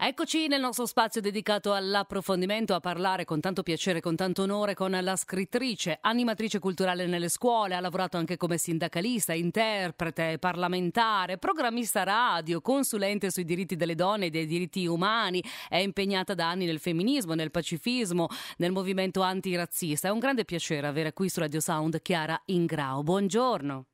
Eccoci nel nostro spazio dedicato all'approfondimento a parlare con tanto piacere, con tanto onore con la scrittrice, animatrice culturale nelle scuole, ha lavorato anche come sindacalista, interprete, parlamentare, programmista radio, consulente sui diritti delle donne e dei diritti umani, è impegnata da anni nel femminismo, nel pacifismo, nel movimento antirazzista. È un grande piacere avere qui su Radio Sound Chiara Ingrao. Buongiorno.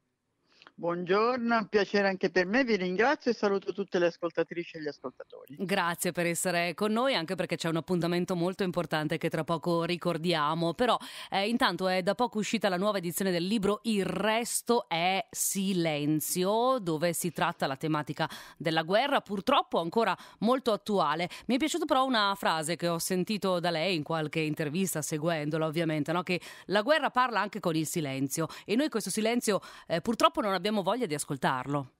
Buongiorno, un piacere anche per me, vi ringrazio e saluto tutte le ascoltatrici e gli ascoltatori. Grazie per essere con noi, anche perché c'è un appuntamento molto importante che tra poco ricordiamo, però eh, intanto è da poco uscita la nuova edizione del libro Il resto è silenzio, dove si tratta la tematica della guerra, purtroppo ancora molto attuale. Mi è piaciuta però una frase che ho sentito da lei in qualche intervista, seguendola ovviamente, no? che la guerra parla anche con il silenzio e noi questo silenzio eh, purtroppo non abbiamo abbiamo voglia di ascoltarlo.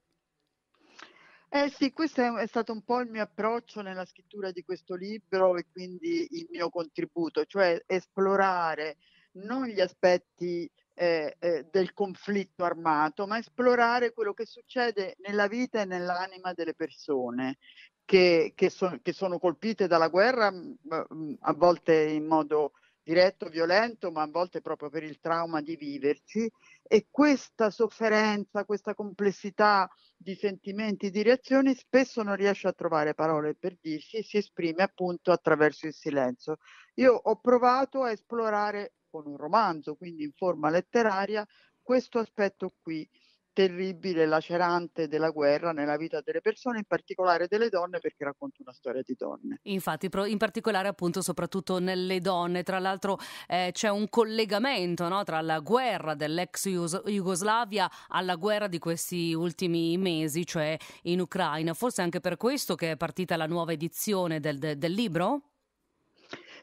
Eh sì, questo è, è, stato un po' il mio approccio nella scrittura di questo libro e quindi il mio contributo, cioè esplorare non gli aspetti eh, eh, del conflitto armato, ma esplorare quello che succede nella vita e nell'anima delle persone che, che, so, che sono colpite dalla guerra, mm, mm, a volte in modo diretto, violento, ma a volte proprio per il trauma di viverci e questa sofferenza, questa complessità di sentimenti, di reazioni, spesso non riesce a trovare parole per dirsi si esprime appunto attraverso il silenzio. Io ho provato a esplorare con un romanzo, quindi in forma letteraria, questo aspetto qui terribile, lacerante della guerra nella vita delle persone, in particolare delle donne, perché racconta una storia di donne. Infatti, in particolare appunto soprattutto nelle donne, tra l'altro eh, c'è un collegamento no, tra la guerra dell'ex Jugoslavia alla guerra di questi ultimi mesi, cioè in Ucraina. Forse anche per questo che è partita la nuova edizione del, del libro?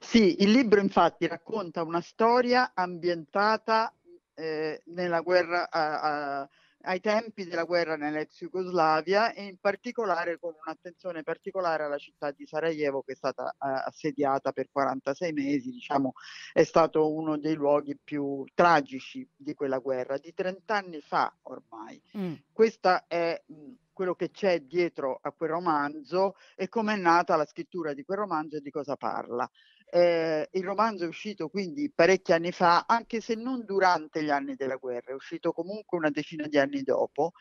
Sì, il libro infatti racconta una storia ambientata eh, nella guerra a, ai tempi della guerra nell'ex Jugoslavia e in particolare con un'attenzione particolare alla città di Sarajevo che è stata uh, assediata per 46 mesi, diciamo, è stato uno dei luoghi più tragici di quella guerra, di 30 anni fa ormai. Mm. Questa è mh, mm, quello che c'è dietro a quel romanzo e come è nata la scrittura di quel romanzo e di cosa parla. Eh, il romanzo è uscito quindi parecchi anni fa, anche se non durante gli anni della guerra, è uscito comunque una decina di anni dopo.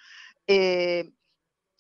E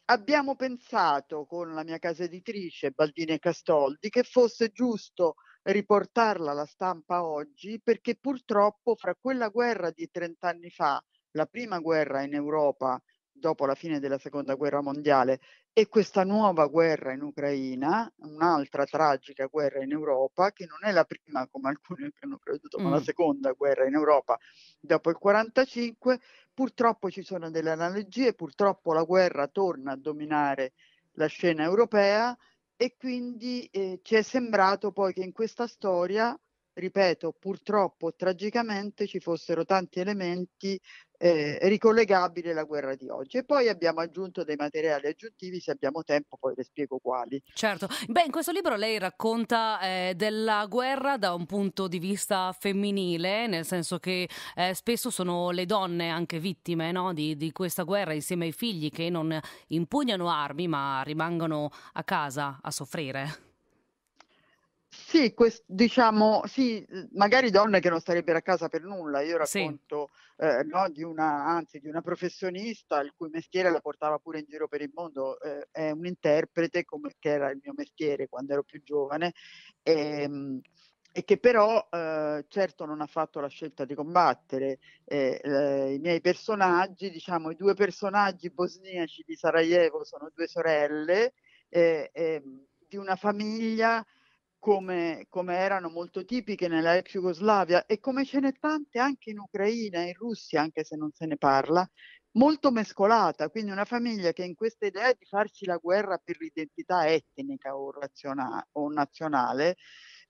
abbiamo pensato con la mia casa editrice Baldini e Castoldi che fosse giusto riportarla alla stampa oggi perché purtroppo fra quella guerra di 30 anni fa, la prima guerra in Europa dopo la fine della seconda guerra mondiale e questa nuova guerra in Ucraina, un'altra tragica guerra in Europa, che non è la prima come alcuni hanno creduto, mm. ma la mm. seconda guerra in Europa dopo il 1945, purtroppo ci sono delle analogie, purtroppo la guerra torna a dominare la scena europea e quindi eh, ci è sembrato poi che in questa storia ripeto, purtroppo tragicamente ci fossero tanti elementi eh, ricollegabili alla guerra di oggi. E poi abbiamo aggiunto dei materiali aggiuntivi, se abbiamo tempo poi le spiego quali. Certo, beh in questo libro lei racconta eh, della guerra da un punto di vista femminile, nel senso che eh, spesso sono le donne anche vittime no? di, di, questa guerra insieme ai figli che non impugnano armi ma rimangono a casa a soffrire. Sì, quest, diciamo, sì, magari donne che non starebbero a casa per nulla. Io racconto sì. eh, no, di, una, anzi, di una professionista il cui mestiere la portava pure in giro per il mondo. Eh, è un interprete, come, che era il mio mestiere quando ero più giovane, e, ehm, e che però eh, certo non ha fatto la scelta di combattere. Eh, eh, I miei personaggi, diciamo, i due personaggi bosniaci di Sarajevo sono due sorelle eh, ehm, di una famiglia come, come, erano molto tipiche nella ex Jugoslavia e come ce n'è tante anche in Ucraina, e in Russia, anche se non se ne parla, molto mescolata, quindi una famiglia che in questa idea di farci la guerra per l'identità etnica o, razionale, o nazionale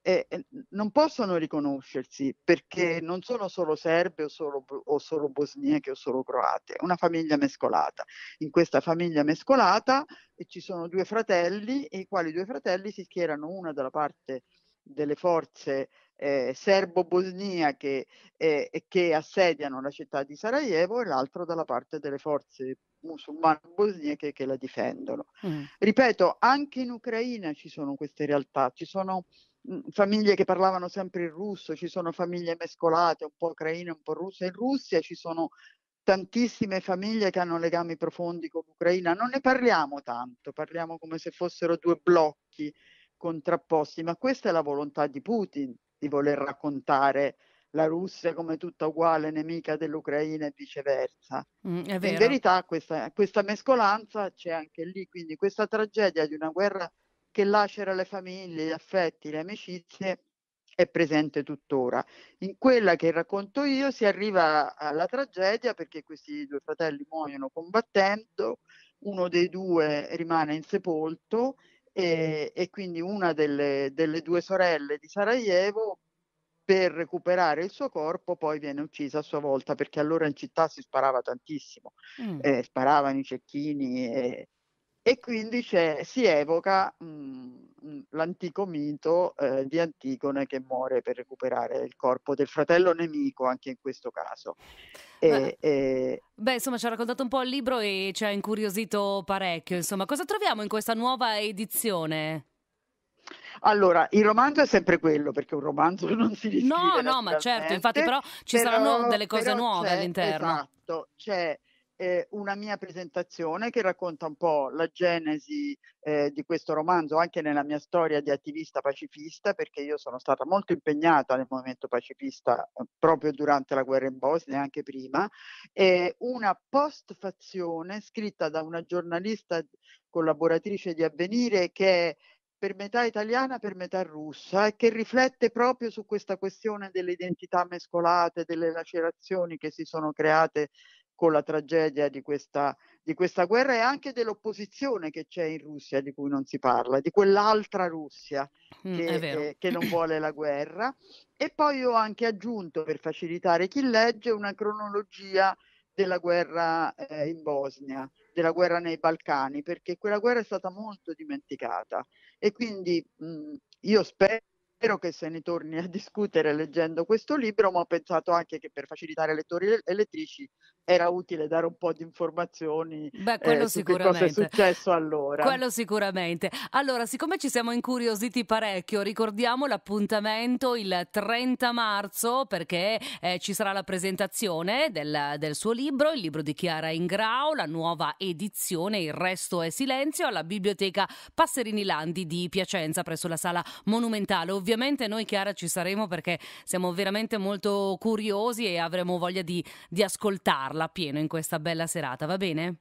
eh, non possono riconoscersi perché non sono solo serbe o solo, o solo bosniache o solo croate, è una famiglia mescolata. In questa famiglia mescolata eh, ci sono due fratelli, i quali due fratelli si schierano una dalla parte delle forze eh, serbo-bosniache eh, che assediano la città di Sarajevo e l'altro dalla parte delle forze musulmane bosniache che la difendono. Mm. Ripeto, anche in Ucraina ci sono queste realtà, ci sono Mhmm, famiglie che parlavano sempre il russo, ci sono famiglie mescolate, un po' ucraine, un po' russe. In Russia ci sono tantissime famiglie che hanno legami profondi con l'Ucraina, non ne parliamo tanto, parliamo come se fossero due blocchi contrapposti, ma questa è la volontà di Putin di voler raccontare la Russia come tutta uguale nemica dell'Ucraina e viceversa. Mm, In verità questa, questa mescolanza c'è anche lì, quindi questa tragedia di una guerra che lacera le famiglie, gli affetti, le amicizie, è presente tuttora. In quella che racconto io si arriva alla tragedia perché questi due fratelli muoiono combattendo, uno dei due rimane insepolto e, e quindi una delle, delle due sorelle di Sarajevo per recuperare il suo corpo poi viene uccisa a sua volta perché allora in città si sparava tantissimo, mm. eh, sparavano i cecchini e, e quindi si evoca mh, mhmm, l'antico mito eh, di Antigone che muore per recuperare il corpo del fratello nemico, anche in questo caso. E, beh, e... beh, insomma, ci ha raccontato un po' il libro e ci ha incuriosito parecchio. Insomma, cosa troviamo in questa nuova edizione? Allora, il romanzo è sempre quello, perché un romanzo non si riscrive No, no, ma certo, infatti però ci però, saranno delle cose nuove all'interno. Esatto, c'è eh, una mia presentazione che racconta un po' la genesi eh, di questo romanzo, anche nella mia storia di attivista pacifista, perché io sono stata molto impegnata nel movimento pacifista eh, proprio durante la guerra in Bosnia e anche prima, una postfazione scritta da una giornalista collaboratrice di Avvenire che è per metà italiana, per metà russa, e che riflette proprio su questa questione delle identità mescolate, delle lacerazioni che si sono create con la tragedia di questa, di questa guerra e anche dell'opposizione che c'è in Russia di cui non si parla, di quell'altra Russia mm, che, eh, che non vuole la guerra. E poi ho anche aggiunto, per facilitare chi legge, una cronologia della guerra eh, in Bosnia, della guerra nei Balcani, perché quella guerra è stata molto dimenticata e quindi mh, mm, io spero spero che se ne torni a discutere leggendo questo libro, ma ho pensato anche che per facilitare lettori e lettrici era utile dare un po' di informazioni Beh, eh, su che cosa è successo allora. Quello sicuramente. Allora, siccome ci siamo incuriositi parecchio, ricordiamo l'appuntamento il 30 marzo perché eh, ci sarà la presentazione del, del, suo libro, il libro di Chiara Ingrao, la nuova edizione Il resto è silenzio alla biblioteca Passerini Landi di Piacenza presso la sala monumentale. Ovviamente noi Chiara ci saremo perché siamo veramente molto curiosi e avremo voglia di, di ascoltarla sfruttarla pieno in questa bella serata, va bene?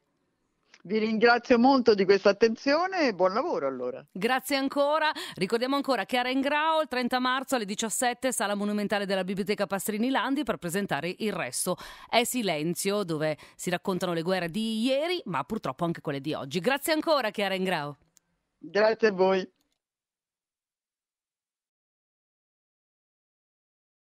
Vi ringrazio molto di questa attenzione e buon lavoro allora. Grazie ancora. Ricordiamo ancora Chiara Ingrao il 30 marzo alle 17 sala monumentale della Biblioteca Pastrini Landi per presentare il resto è silenzio dove si raccontano le guerre di ieri ma purtroppo anche quelle di oggi. Grazie ancora Chiara Ingrao. Grazie a voi.